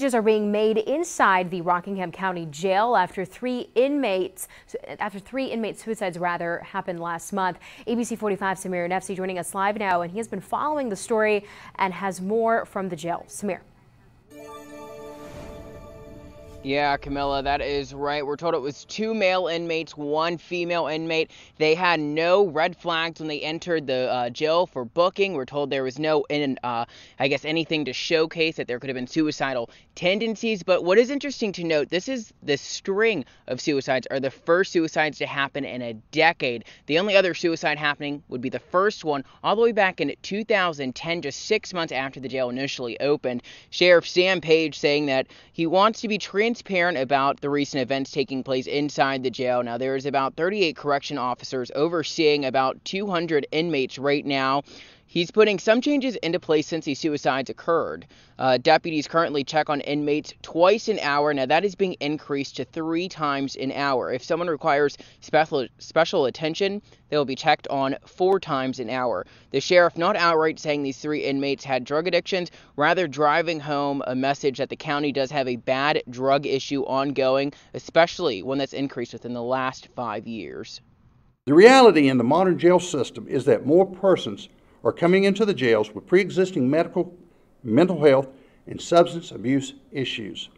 Changes are being made inside the Rockingham County Jail after three inmates after three inmate suicides rather happened last month. ABC 45 Samir Nefsi joining us live now and he has been following the story and has more from the jail. Samir. Yeah, Camilla, that is right. We're told it was two male inmates, one female inmate. They had no red flags when they entered the uh, jail for booking. We're told there was no, in, uh, I guess, anything to showcase that there could have been suicidal tendencies. But what is interesting to note, this is the string of suicides are the first suicides to happen in a decade. The only other suicide happening would be the first one all the way back in 2010, just six months after the jail initially opened. Sheriff Sam Page saying that he wants to be treated transparent about the recent events taking place inside the jail. Now, there is about 38 correction officers overseeing about 200 inmates right now. He's putting some changes into place since these suicides occurred. Uh, deputies currently check on inmates twice an hour. Now, that is being increased to three times an hour. If someone requires special, special attention, they will be checked on four times an hour. The sheriff not outright saying these three inmates had drug addictions, rather driving home a message that the county does have a bad drug issue ongoing, especially one that's increased within the last five years. The reality in the modern jail system is that more persons are coming into the jails with pre existing medical, mental health, and substance abuse issues.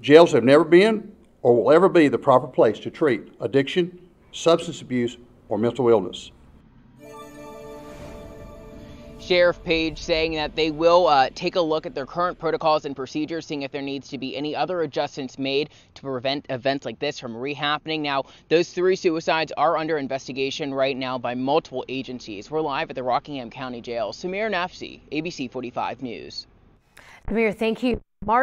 Jails have never been or will ever be the proper place to treat addiction, substance abuse, or mental illness. Sheriff Page saying that they will uh, take a look at their current protocols and procedures, seeing if there needs to be any other adjustments made to prevent events like this from rehappening. Now, those three suicides are under investigation right now by multiple agencies. We're live at the Rockingham County Jail. Samir Nafsi, ABC 45 News. Samir, thank you. March